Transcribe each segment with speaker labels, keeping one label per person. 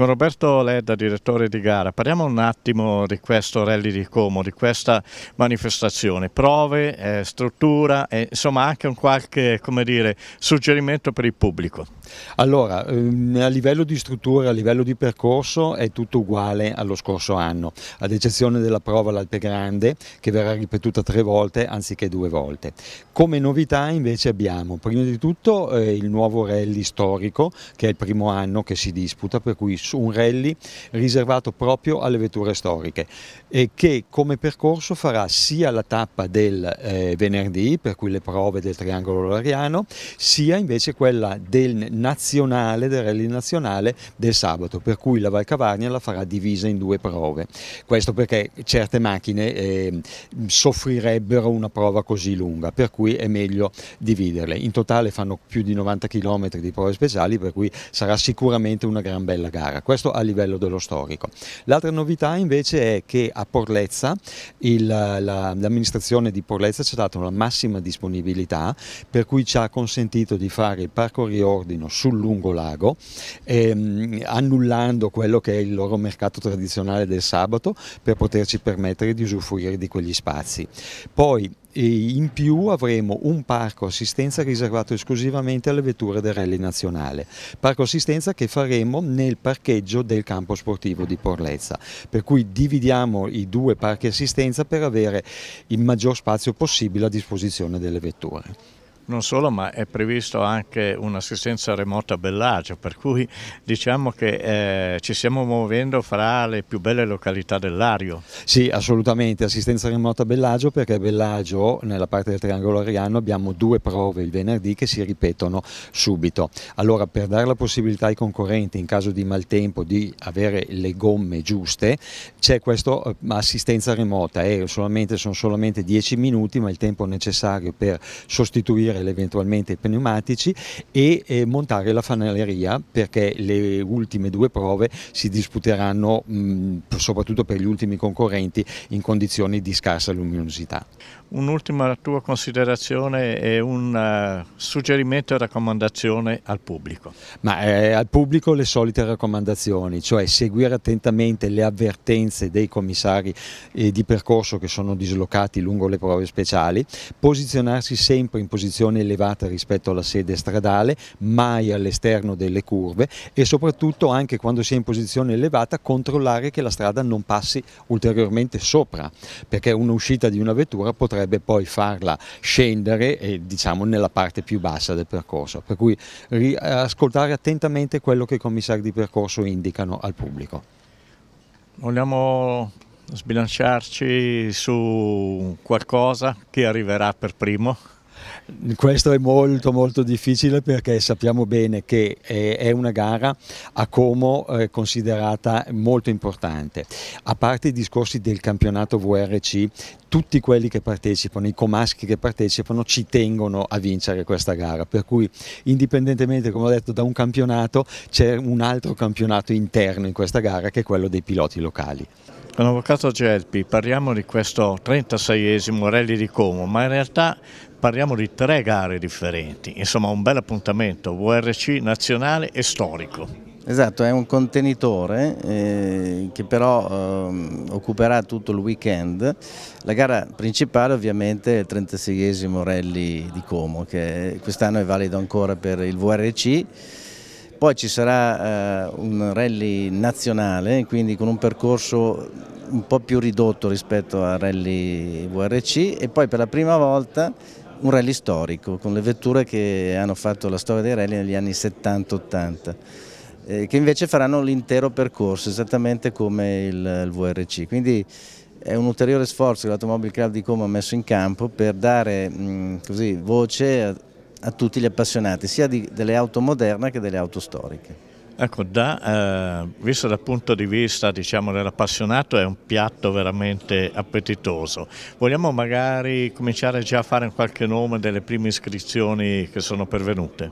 Speaker 1: Con Roberto Ledda, direttore di gara, parliamo un attimo di questo rally di Como, di questa manifestazione, prove, eh, struttura e insomma anche un qualche
Speaker 2: dire, suggerimento per il pubblico. Allora, ehm, a livello di struttura, a livello di percorso è tutto uguale allo scorso anno, ad eccezione della prova all'Alpe Grande che verrà ripetuta tre volte anziché due volte. Come novità invece abbiamo prima di tutto eh, il nuovo rally storico che è il primo anno che si disputa, per cui su un rally riservato proprio alle vetture storiche e che come percorso farà sia la tappa del eh, venerdì, per cui le prove del triangolo lariano, sia invece quella del nazionale, del rally nazionale del sabato, per cui la Valcavarnia la farà divisa in due prove. Questo perché certe macchine eh, soffrirebbero una prova così lunga, per cui è meglio dividerle. In totale fanno più di 90 km di prove speciali, per cui sarà sicuramente una gran bella gara gara, questo a livello dello storico. L'altra novità invece è che a Porlezza l'amministrazione la, di Porlezza ci ha dato la massima disponibilità per cui ci ha consentito di fare il parco riordino sul lungo lago ehm, annullando quello che è il loro mercato tradizionale del sabato per poterci permettere di usufruire di quegli spazi. Poi e in più avremo un parco assistenza riservato esclusivamente alle vetture del rally nazionale, parco assistenza che faremo nel parcheggio del campo sportivo di Porlezza, per cui dividiamo i due parchi assistenza per avere il maggior spazio possibile a disposizione delle vetture.
Speaker 1: Non solo, ma è previsto anche un'assistenza remota a Bellagio, per cui diciamo che eh, ci stiamo muovendo fra le più belle località dell'Ario.
Speaker 2: Sì, assolutamente, assistenza remota a Bellagio perché a Bellagio, nella parte del triangolo ariano, abbiamo due prove il venerdì che si ripetono subito. Allora, per dare la possibilità ai concorrenti, in caso di maltempo, di avere le gomme giuste, c'è questa eh, assistenza remota e eh, solamente, sono solamente 10 minuti, ma il tempo necessario per sostituire eh, eventualmente i pneumatici e eh, montare la fanaleria perché le ultime due prove si disputeranno mh, mm, soprattutto per gli ultimi concorrenti in condizioni di scarsa luminosità.
Speaker 1: Un'ultima tua considerazione e un uh, suggerimento e raccomandazione al pubblico.
Speaker 2: Ma eh, al pubblico le solite raccomandazioni, cioè seguire attentamente le avvertenze dei commissari eh, di percorso che sono dislocati lungo le prove speciali, posizionarsi sempre in posizione posizione elevata rispetto alla sede stradale, mai all'esterno delle curve e soprattutto anche quando si è in posizione elevata controllare che la strada non passi ulteriormente sopra, perché un'uscita di una vettura potrebbe poi farla scendere eh, diciamo, nella parte più bassa del percorso, per cui ascoltare attentamente quello che i commissari di percorso indicano al pubblico. Vogliamo sbilanciarci
Speaker 1: su qualcosa che arriverà per primo?
Speaker 2: Questo è molto molto difficile perché sappiamo bene che eh, è una gara a Como eh, considerata molto importante. A parte i discorsi del campionato VRC, tutti quelli che partecipano, i comaschi che partecipano ci tengono a vincere questa gara, per cui indipendentemente come ho detto da un campionato c'è un altro campionato interno in questa gara che è quello dei piloti locali. Con l'avvocato Gelpi parliamo di questo
Speaker 1: 36esimo Rally di Como, ma in realtà parliamo di tre gare differenti, insomma un bel appuntamento, VRC nazionale e storico.
Speaker 3: Esatto, è un contenitore eh, che però eh, occuperà tutto il weekend. La gara principale ovviamente è il 36esimo rally di Como che quest'anno è valido ancora per il VRC. Poi ci sarà eh, un rally nazionale, quindi con un percorso un po' più ridotto rispetto a rally VRC e poi per la prima volta un rally storico con le vetture che hanno fatto la storia dei rally negli anni 70-80 eh, che invece faranno l'intero percorso esattamente come il, il VRC quindi è un ulteriore sforzo che l'Automobile Club di Como ha messo in campo per dare mh, mm, così, voce a, a, tutti gli appassionati sia di, delle auto moderne che delle auto storiche
Speaker 1: Ecco, da, eh, visto dal punto di vista diciamo, dell'appassionato è un piatto veramente appetitoso. Vogliamo magari cominciare già a fare qualche nome delle prime iscrizioni che sono
Speaker 3: pervenute?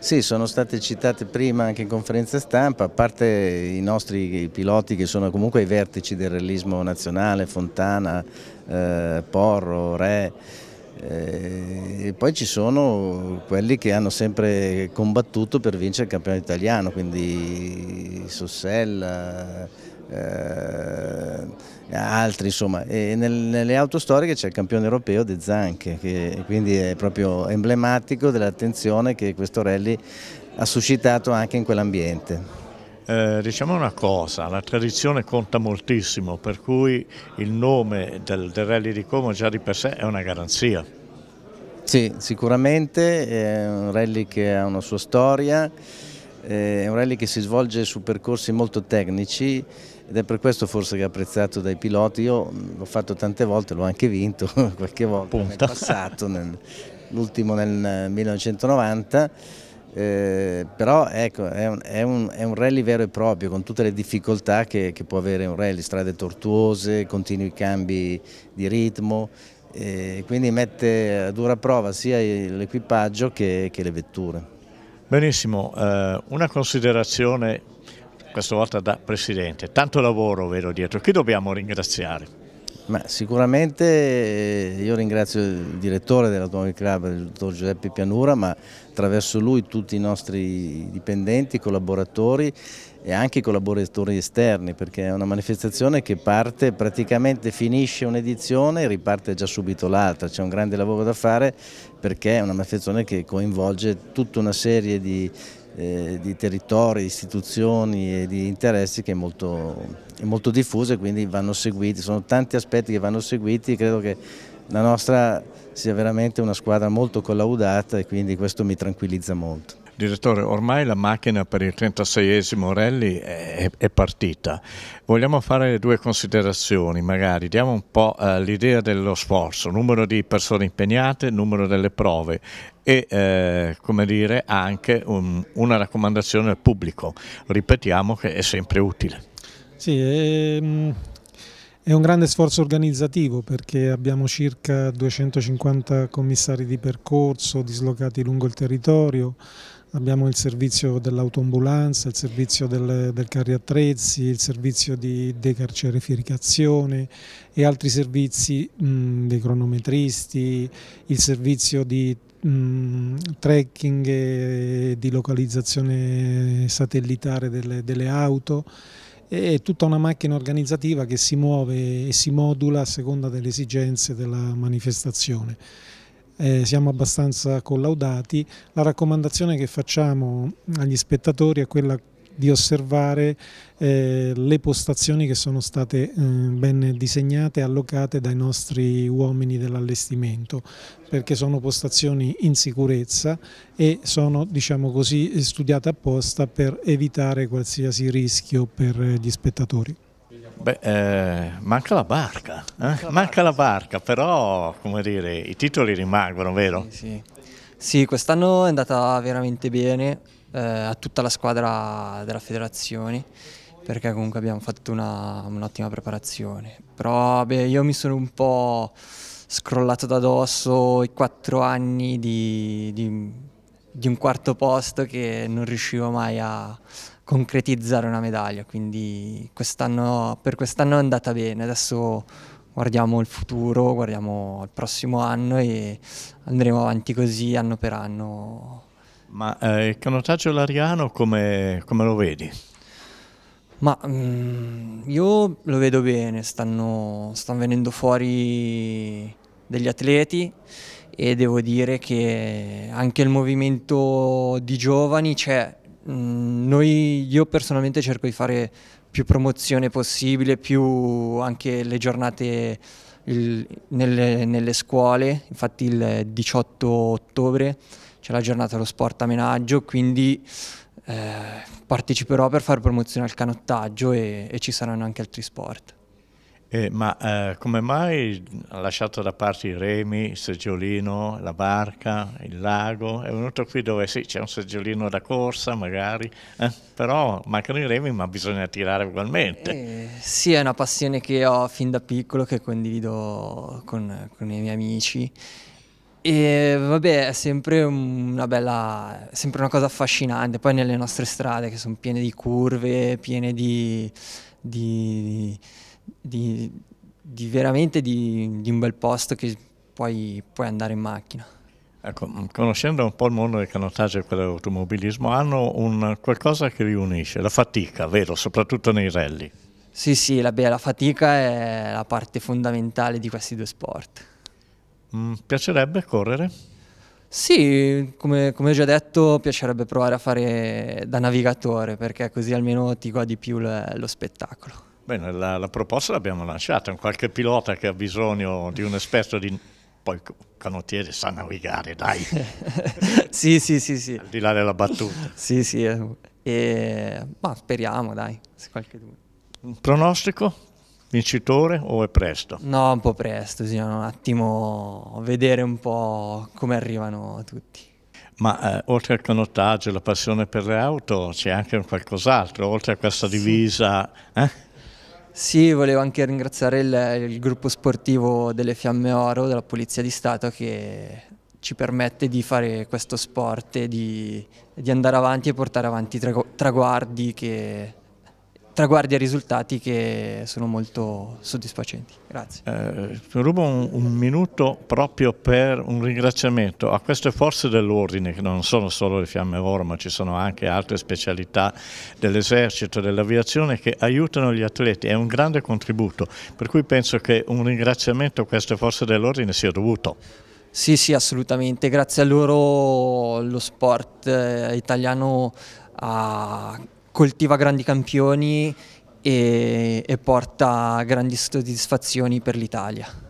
Speaker 3: Sì, sono state citate prima anche in conferenza stampa, a parte i nostri piloti che sono comunque ai vertici del realismo nazionale, Fontana, eh, Porro, Re, eh, e poi ci sono quelli che hanno sempre combattuto per vincere il campionato italiano, quindi Sossella, eh, altri insomma. E nel, nelle auto storiche c'è il campione europeo De Zanche, che quindi è proprio emblematico dell'attenzione che questo rally ha suscitato anche in quell'ambiente. Eh,
Speaker 1: diciamo una cosa, la tradizione conta moltissimo, per cui il nome del, del rally di Como già di per sé è una garanzia.
Speaker 3: Sì, sicuramente è un rally che ha una sua storia, è un rally che si svolge su percorsi molto tecnici ed è per questo forse che è apprezzato dai piloti, io l'ho fatto tante volte, l'ho anche vinto qualche volta Punta. nel passato, l'ultimo nel 1990 eh, però ecco, è un, è, un, è un, rally vero e proprio con tutte le difficoltà che, che, può avere un rally, strade tortuose, continui cambi di ritmo, eh, quindi mette a dura prova sia l'equipaggio che, che, le vetture. Benissimo,
Speaker 1: eh, una considerazione questa volta da Presidente, tanto lavoro vero dietro, chi dobbiamo ringraziare?
Speaker 3: Ma sicuramente eh, io ringrazio il direttore dell'Automobile Club, il dottor Giuseppe Pianura, ma attraverso lui tutti i nostri dipendenti, collaboratori e anche i collaboratori esterni, perché è una manifestazione che parte, praticamente finisce un'edizione e riparte già subito l'altra. C'è un grande lavoro da fare perché è una manifestazione che coinvolge tutta una serie di, eh, di territori, istituzioni e di interessi che è molto è molto diffuso e quindi vanno seguiti, sono tanti aspetti che vanno seguiti, credo che la nostra sia veramente una squadra molto collaudata e quindi questo mi tranquillizza molto.
Speaker 1: Direttore, ormai la macchina per il 36esimo rally è, è, partita. Vogliamo fare due considerazioni, magari diamo un po' eh, l'idea dello sforzo, numero di persone impegnate, numero delle prove e eh, come dire anche un, una raccomandazione al pubblico. Ripetiamo che è sempre utile.
Speaker 4: Sì, è, mm, è un grande sforzo organizzativo perché abbiamo circa 250 commissari di percorso dislocati lungo il territorio, abbiamo il servizio dell'autoambulanza, il servizio del, del carri attrezzi, il servizio di decarcerificazione e altri servizi mh, mm, dei cronometristi, il servizio di mm, tracking e di localizzazione satellitare delle, delle auto è tutta una macchina organizzativa che si muove e si modula a seconda delle esigenze della manifestazione. Eh, siamo abbastanza collaudati. La raccomandazione che facciamo agli spettatori è quella di osservare eh, le postazioni che sono state eh, ben disegnate e allocate dai nostri uomini dell'allestimento perché sono postazioni in sicurezza e sono diciamo così, studiate apposta per evitare qualsiasi rischio per gli spettatori.
Speaker 1: Beh, eh, manca la barca, manca eh? manca la
Speaker 5: barca, però dire, i titoli rimangono, vero? Sì, sì. sì quest'anno è andata veramente bene, eh, a tutta la squadra della federazione perché comunque abbiamo fatto un'ottima preparazione. Però beh, io mi sono un po' scrollato da dosso i quattro anni di, di, di un quarto posto che non riuscivo mai a concretizzare una medaglia, quindi quest'anno, per quest'anno è andata bene, adesso guardiamo il futuro, guardiamo il prossimo anno e andremo avanti così anno per anno ma eh, il canottaggio lariano come, come lo vedi? Ma mh, mm, io lo vedo bene, stanno, stanno venendo fuori degli atleti e devo dire che anche il movimento di giovani c'è. Cioè, mm, io personalmente cerco di fare più promozione possibile, più anche le giornate il, nelle, nelle, scuole, infatti il 18 ottobre c'è la giornata dello sport a Menaggio, quindi eh, parteciperò per fare promozione al canottaggio e, e ci saranno anche altri sport. Eh, ma eh, come mai
Speaker 1: ha lasciato da parte i remi, il seggiolino, la barca, il lago? È venuto qui dove sì, c'è un seggiolino da corsa magari, eh, però mancano i remi ma bisogna tirare ugualmente.
Speaker 5: Eh, sì, è una passione che ho fin da piccolo, che condivido con, con i miei amici e vabbè, è sempre una bella, sempre una cosa affascinante. Poi nelle nostre strade che sono piene di curve, piene di, di, di, di veramente di, un bel posto che puoi, puoi andare in macchina. Ecco, mm, conoscendo un po' il mondo
Speaker 1: del canottaggio e dell'automobilismo, hanno un qualcosa che li unisce, la fatica, vero? Soprattutto nei rally.
Speaker 5: Sì, sì, la, la fatica è la parte fondamentale di questi due sport. Mm, piacerebbe correre? Sì, come, come, ho già detto, piacerebbe provare a fare da navigatore perché così almeno ti godi più le, lo spettacolo.
Speaker 1: Bene, la, la proposta l'abbiamo lanciata, qualche pilota che ha bisogno di un esperto di... Poi canottiere sa navigare, dai. sì, sì, sì, sì. Al di là della battuta. sì, sì. Eh.
Speaker 5: E... Ma speriamo, dai, se qualche Un pronostico? Vincitore o è presto? No, un po' presto, bisogna un attimo vedere un po' come arrivano tutti.
Speaker 1: Ma eh, oltre al canottaggio e la passione per le auto c'è anche qualcos'altro, oltre a questa sì. divisa? Eh?
Speaker 5: Sì, volevo anche ringraziare il, il, gruppo sportivo delle Fiamme Oro della Polizia di Stato che ci permette di fare questo sport e di, di andare avanti e portare avanti tragu traguardi che traguardi e risultati che sono molto soddisfacenti. Grazie.
Speaker 1: Eh, rubo un, un, minuto proprio per un ringraziamento a queste forze dell'ordine, che non sono solo le fiamme oro, ma ci sono anche altre specialità dell'esercito, dell'aviazione, che aiutano gli atleti. È un grande contributo, per cui penso che un ringraziamento a queste forze dell'ordine sia dovuto.
Speaker 5: Sì, sì, assolutamente. Grazie a loro lo sport eh, italiano ha coltiva grandi campioni e, e porta grandi soddisfazioni per l'Italia.